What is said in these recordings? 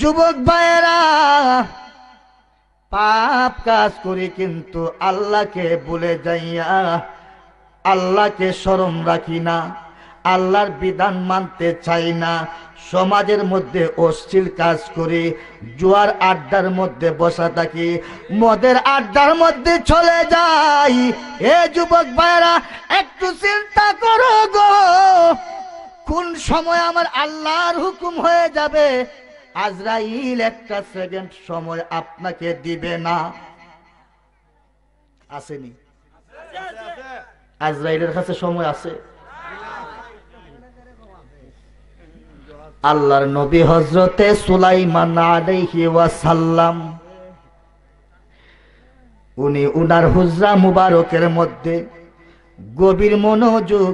যুবক ভাইরা পাপ কাজ করি কিন্তু আল্লাহকে বলে যাইয়া আল্লাহকে স্মরণ রাখি না আল্লাহর বিধান মানতে চাই না সমাজের মধ্যে অশ্লীল কাজ করি জুয়ার আড্ডার মধ্যে বসা থাকি মদের আড্ডার মধ্যে চলে যাই এ যুবক ভাইরা একটু চিন্তা করো গো কোন সময় আমার আল্লাহর হুকুম হয়ে যাবে আজরাইল একটা সেকেন্ড সময় আপনাকে দিবে না আসেনি আজরাইলের কাছে সময় আছে আল্লাহর নবী হজরতে সুলাইমান আলাইহি উনি উনার হুজরা মুবারকের মধ্যে গভীর মনোযোগ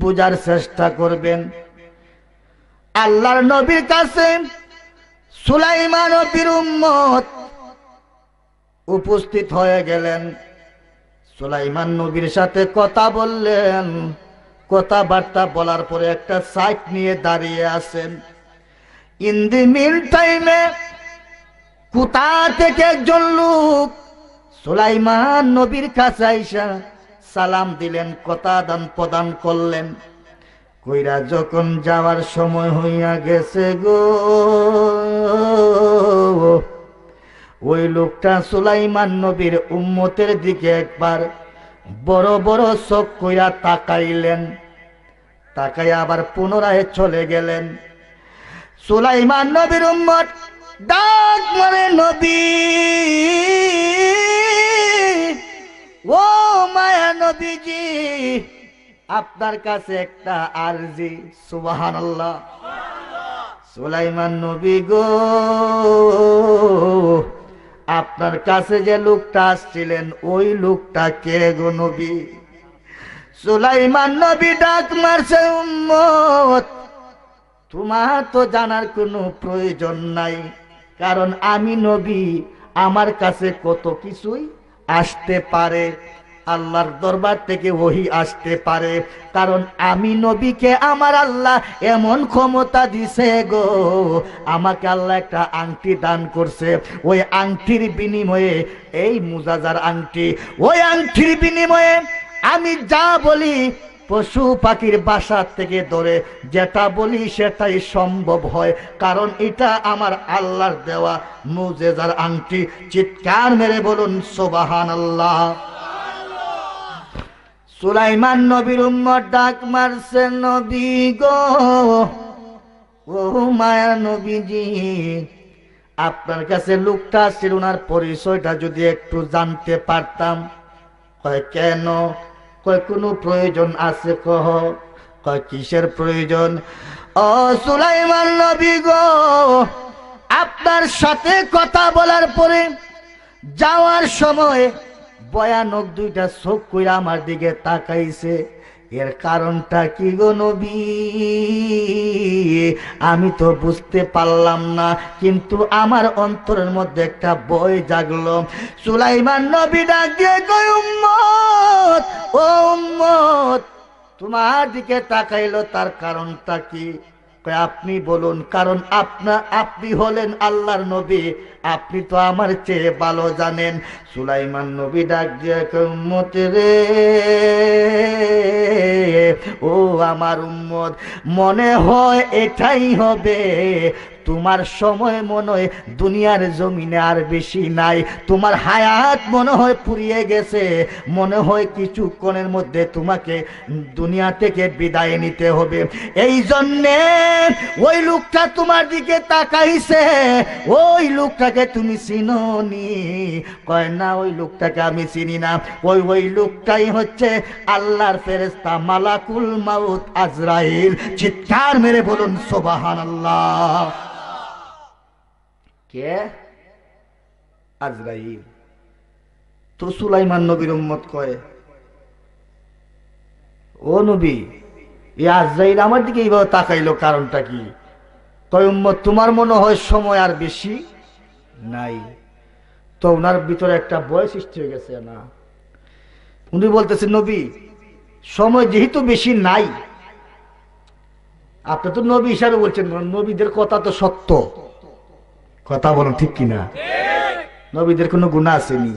বোঝার চেষ্টা করবেন আল্লাহর নবীর কাছে সুলাইমান উম্মত উপস্থিত হয়ে গেলেন সুলাইমান নবীর সাথে কথা বললেন কথাবার্তা বলার পরে একটা সাইট নিয়ে দাঁড়িয়ে আছেন ইন দি মিন টাইমে কোথা থেকে একজন লোক সুলাইমান নবীর কাছে আইসা সালাম দিলেন কথা দান প্রদান করলেন কইরা যখন যাওয়ার সময় হইয়া গেছে গো ওই লোকটা সুলাইমান নবীর উম্মতের দিকে একবার বড় বড় চোখ কইরা তাকাইলেন তাকাই আবার পুনরায় চলে গেলেন সুলাইমান নবীর উম্মত ডাক মানে নবী ও মায়া আপনার কাছে একটা আরজি সুবাহান আল্লাহ সুলাইমান নবী গো আপনার কাছে যে লোকটা আসছিলেন ওই লোকটা কে গো নবী সুলাইমান নবী ডাক মারছে উম্মত তোমার তো জানার কোনো প্রয়োজন নাই কারণ আমি নবী আমার কাছে কত কিছুই আসতে পারে আল্লাহর দরবার থেকে ওহি আসতে পারে কারণ আমি নবীকে আমার আল্লাহ এমন ক্ষমতা দিছে গো আমাকে আল্লাহ একটা আংটি দান করছে ওই আংটির বিনিময়ে এই মুজাজার আংটি ওই আংটির বিনিময়ে আমি যা বলি পশু পাখির বাসার থেকে ধরে যেটা বলি সেটাই সম্ভব হয় কারণ এটা আমার আল্লাহর দেওয়া মুজেজার আংটি চিৎকার মেরে বলুন সোবাহান আল্লাহ সুলাইমান নবীর উম্মর ডাক মারছে নবী গো ও মায়া নবীজি আপনার কাছে লোকটা ছিল ওনার পরিচয়টা যদি একটু জানতে পারতাম কয় কেন কয় কোনো প্রয়োজন আছে কহ কয় কিসের প্রয়োজন ও সুলাইমান নবী গো আপনার সাথে কথা বলার পরে যাওয়ার সময় ভয়ানক দুইটা চোখ করে আমার দিকে তাকাইছে এর কারণটা কি গো নবী আমি তো বুঝতে পারলাম না কিন্তু আমার অন্তরের মধ্যে একটা বই জাগলো সুলাইমান নবী ডাক দিয়ে কই উম্মত ও উম্মত তোমার দিকে তাকাইলো তার কারণটা কি আপনি বলুন কারণ আপনা আপনি হলেন আল্লাহর নবী আপনি তো আমার চেয়ে ভালো জানেন সুলাইমান নবী ডাক দিয়ে রে ও আমার উম্মত মনে হয় এটাই হবে তোমার সময় মনে হয় দুনিয়ার জমিনে আর বেশি নাই তোমার হায়াত মনে হয় পুরিয়ে গেছে মনে হয় কিছুক্ষণের মধ্যে তোমাকে দুনিয়া থেকে বিদায় নিতে হবে এই জন্যে ওই লোকটা তোমার দিকে তাকাইছে ওই লোকটাকে তুমি চিননি কয় না ওই লোকটাকে আমি চিনি না ওই ওই লোকটাই হচ্ছে আল্লাহর ফেরেস্তা মালাকুল মাউত আজরাইল চিৎকার মেরে বলুন সোবাহান আল্লাহ কে আজরাইল তো সুলাইমান নবীর উম্মত কয় ও নবী এই আজরাইল আমার দিকে এইভাবে তাকাইলো কারণটা কি কয় উম্মত তোমার মনে হয় সময় আর বেশি নাই তো ওনার ভিতরে একটা বয় সৃষ্টি হয়ে গেছে না উনি বলতেছে নবী সময় যেহেতু বেশি নাই আপনি তো নবী হিসাবে বলছেন নবীদের কথা তো সত্য কথা বলুন ঠিক কিনা নবীদের কোনো গুণা আসেনি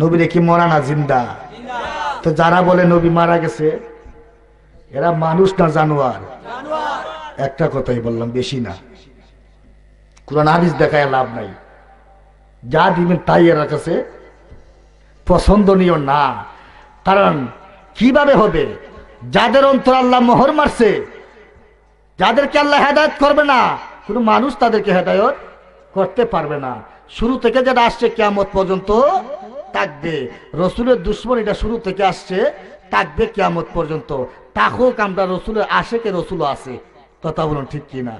নবীরে কি মরা না জিন্দা তো যারা বলে নবী মারা গেছে এরা মানুষ না জানোয়ার একটা কথাই বললাম বেশি না কোরআন হাদিস দেখায় লাভ নাই যা দিবেন তাই এরা কাছে পছন্দনীয় না কারণ কিভাবে হবে যাদের অন্তর আল্লাহ মোহর মারছে যাদেরকে আল্লাহ হেদায়ত করবে না কোনো মানুষ তাদেরকে হেদায়ত করতে পারবে না শুরু থেকে যেটা আসছে কেয়ামত পর্যন্ত থাকবে রসুলের দুশ্মন এটা শুরু থেকে আসছে থাকবে কেয়ামত পর্যন্ত তাহোক আমরা রসুলের আসে কে রসুল আসে কথা বলুন ঠিক কিনা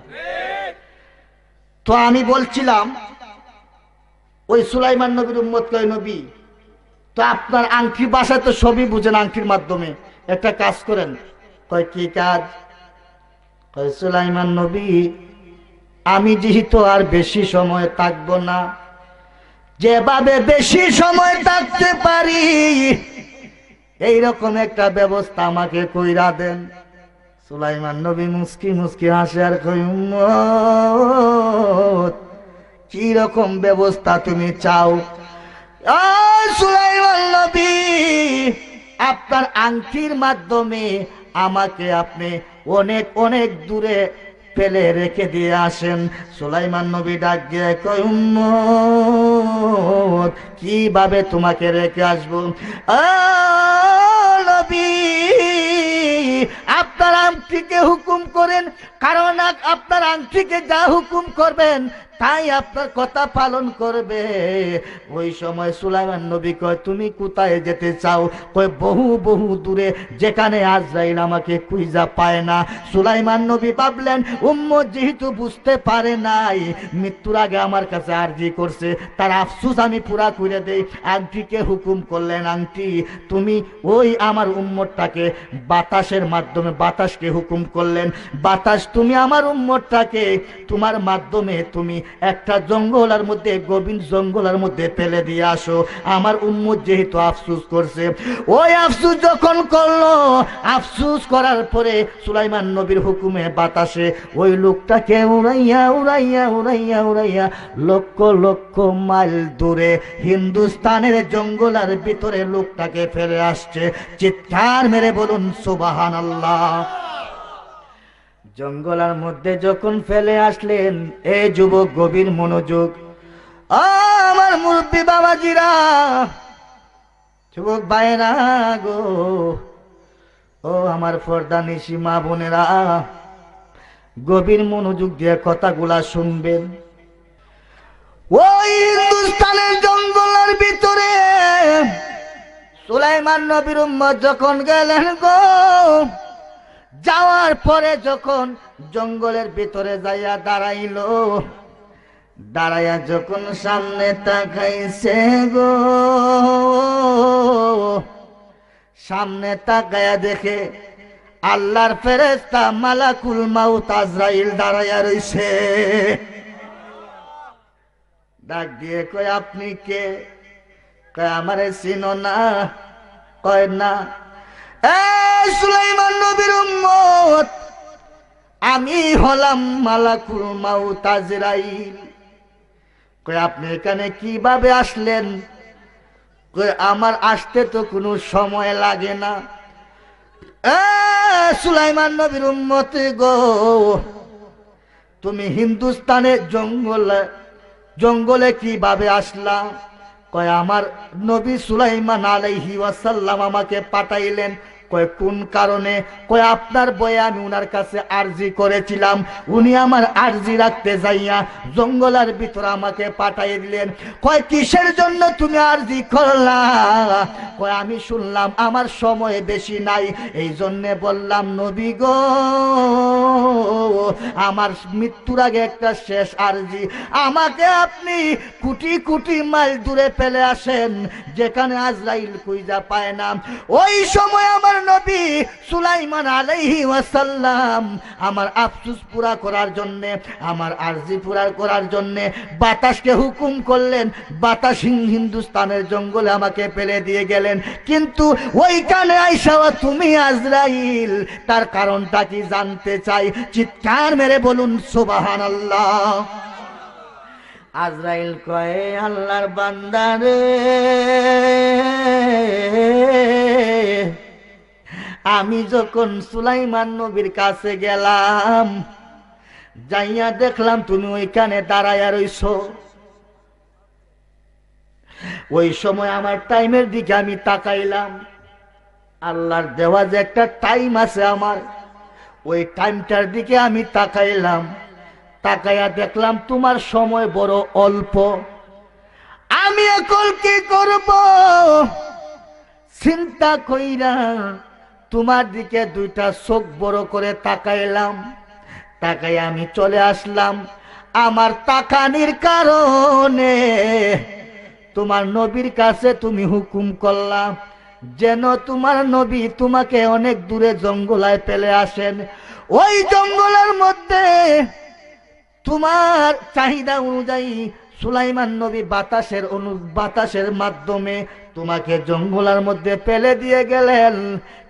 তো আমি বলছিলাম ওই সুলাইমান নবীর উম্মত কয় নবী তো আপনার আংটি বাসায় তো সবই বুঝেন আংটির মাধ্যমে একটা কাজ করেন কয় কি কাজ কয় সুলাইমান নবী আমি যেহেতু আর বেশি সময় থাকব না যেভাবে বেশি সময় থাকতে পারি এই রকম একটা ব্যবস্থা আমাকে কইরা দেন সুলাইমান নবী মুসকি মুসকি হাসে আর কি রকম ব্যবস্থা তুমি চাও সুলাইমান নবী আপনার আংটির মাধ্যমে আমাকে আপনি অনেক অনেক দূরে ফেলে রেখে দিয়ে আসেন সুলাইমান নবী ডাক গে কয় কিভাবে তোমাকে রেখে আসবো আপনার আংটিকে হুকুম করেন কারণ আপনার আংটিকে যা হুকুম করবেন তাই আপনার কথা পালন করবে ওই সময় সুলাইমান নবী কয় তুমি কোথায় যেতে চাও কয় বহু বহু দূরে যেখানে আজরাইল আমাকে কুইজা পায় না সুলাইমান নবী ভাবলেন উম্ম যেহেতু বুঝতে পারে নাই মৃত্যুর আগে আমার কাছে আর্জি করছে তার আফসুস আমি পুরা করে দেই আংটিকে হুকুম করলেন আংটি তুমি ওই আমার উম্মরটাকে বাতাসের মাধ্যমে বাতাসকে হুকুম করলেন বাতাস তুমি আমার উম্মরটাকে তোমার মাধ্যমে তুমি একটা জঙ্গলার মধ্যে গোবিন্দ জঙ্গলার মধ্যে ফেলে দিয়ে আসো আমার উম্মত যেহেতু আফসুস করছে ওই আফসুস যখন করলো আফসুস করার পরে সুলাইমান নবীর হুকুমে বাতাসে ওই লোকটাকে উড়াইয়া উড়াইয়া উড়াইয়া উড়াইয়া লক্ষ লক্ষ মাইল দূরে হিন্দুস্তানের জঙ্গলার ভিতরে লোকটাকে ফেলে আসছে চিৎকার মেরে বলুন সুবাহান আল্লাহ জঙ্গলার মধ্যে যখন ফেলে আসলেন এ যুবক গভীর মনোযোগ আমার মুরব্বী বাবাজিরা যুবক বাইরা গো ও আমার ফর্দা নিশি মা বোনেরা গভীর মনোযোগ দিয়ে কথাগুলা শুনবেন ওই হিন্দুস্তানের জঙ্গলের ভিতরে সুলাইমান নবীর উম্মত যখন গেলেন গো যাওয়ার পরে যখন জঙ্গলের ভিতরে যাইয়া দাঁড়াইল দাঁড়াইয়া যখন সামনে তাকাইছে গো সামনে তাকায়া দেখে আল্লাহর ফেরেস্তা মালাকুল মাউত আজরাইল দাঁড়াইয়া রইছে ডাক দিয়ে কয় আপনি কে কয় আমারে চিনো না কয় না সুলাইমান আমি হলাম মালাকুল তাজরাইল কই আপনি এখানে কিভাবে আসলেন আমার আসতে তো কোনো সময় লাগে না সুলাইমান নবীর উম্মত গো তুমি হিন্দুস্তানের জঙ্গলে জঙ্গলে কিভাবে আসলা কয় আমার নবী সুলাইমান আলাইহি ওয়াসাল্লাম আমাকে পাঠাইলেন কয় কোন কারণে কয় আপনার বয়ান উনার কাছে আরজি করেছিলাম উনি আমার আরজি রাখতে যাইয়া জঙ্গলের ভিতর আমাকে পাঠাই দিলেন কয় কিসের জন্য তুমি আরজি করলা কয় আমি শুনলাম আমার সময় বেশি নাই এই জন্যে বললাম নবী গো আমার মৃত্যুর আগে একটা শেষ আরজি আমাকে আপনি কুটি কুটি মাইল দূরে ফেলে আসেন যেখানে আজরাইল কুইজা পায় না ওই সময় আমার নবী সুলাইমান আলাইহি ওয়াসাল্লাম আমার আফসুস পুরা করার জন্যে আমার আরজি পুরা করার জন্যে বাতাসকে হুকুম করলেন বাতাস হিন্দুস্তানের জঙ্গলে আমাকে ফেলে দিয়ে গেলেন কিন্তু ওইখানে আইসাওয়া তুমি আজরাইল তার কারণটা কি জানতে চাই চিৎকার চিৎকার মেরে বলুন সুবাহান আল্লাহ আজরাইল কয়ে আল্লাহর বান্দারে আমি যখন সুলাইমান নবীর কাছে গেলাম যাইয়া দেখলাম তুমি ওইখানে দাঁড়াইয়া রইছ ওই সময় আমার টাইমের দিকে আমি তাকাইলাম আল্লাহর দেওয়া যে একটা টাইম আছে আমার ওই টাইমটার দিকে আমি তাকাইলাম তাকাইয়া দেখলাম তোমার সময় বড় অল্প আমি এখন কি করব চিন্তা কইরা তোমার দিকে দুইটা চোখ বড় করে তাকাইলাম তাকাই আমি চলে আসলাম আমার তাকানির কারণে তোমার নবীর কাছে তুমি হুকুম করলাম যেন তোমার নবী তোমাকে অনেক দূরে জঙ্গলায় পেলে আসেন ওই জঙ্গলের মধ্যে তোমার চাহিদা অনুযায়ী সুলাইমান নবী বাতাসের অনু বাতাসের মাধ্যমে তোমাকে জঙ্গলার মধ্যে পেলে দিয়ে গেলেন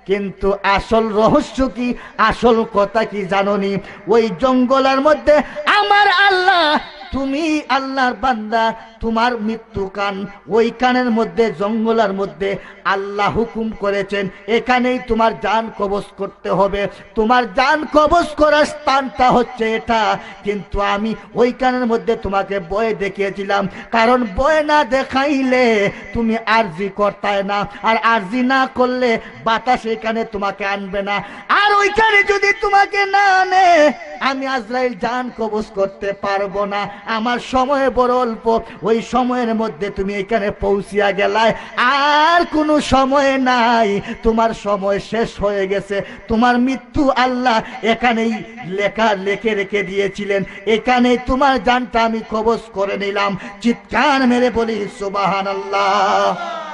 কিন্তু আসল রহস্য কি আসল কথা কি জাননি ওই জঙ্গলার মধ্যে আমার আল্লাহ তুমি আল্লাহর বান্দা তোমার মৃত্যু কান ওই কানের মধ্যে জঙ্গলার মধ্যে আল্লাহ হুকুম করেছেন এখানেই তোমার যান কবজ করতে হবে তোমার যান কবজ করার স্থানটা হচ্ছে এটা কিন্তু আমি ওই কানের মধ্যে তোমাকে বয়ে দেখিয়েছিলাম কারণ বয়ে না দেখাইলে তুমি আরজি করতায় না আর আরজি না করলে বাতাস এখানে তোমাকে আনবে না আর ওইখানে যদি তোমাকে না আনে আমি আজরাইল যান কবজ করতে পারবো না আমার সময় বড় অল্প ওই সময়ের মধ্যে তুমি এখানে পৌঁছিয়া গেলায় আর কোনো সময় নাই তোমার সময় শেষ হয়ে গেছে তোমার মৃত্যু আল্লাহ এখানেই লেখা লেখে রেখে দিয়েছিলেন এখানে তোমার জানটা আমি কবস করে নিলাম চিৎকার মেরে বলি সুবাহান আল্লাহ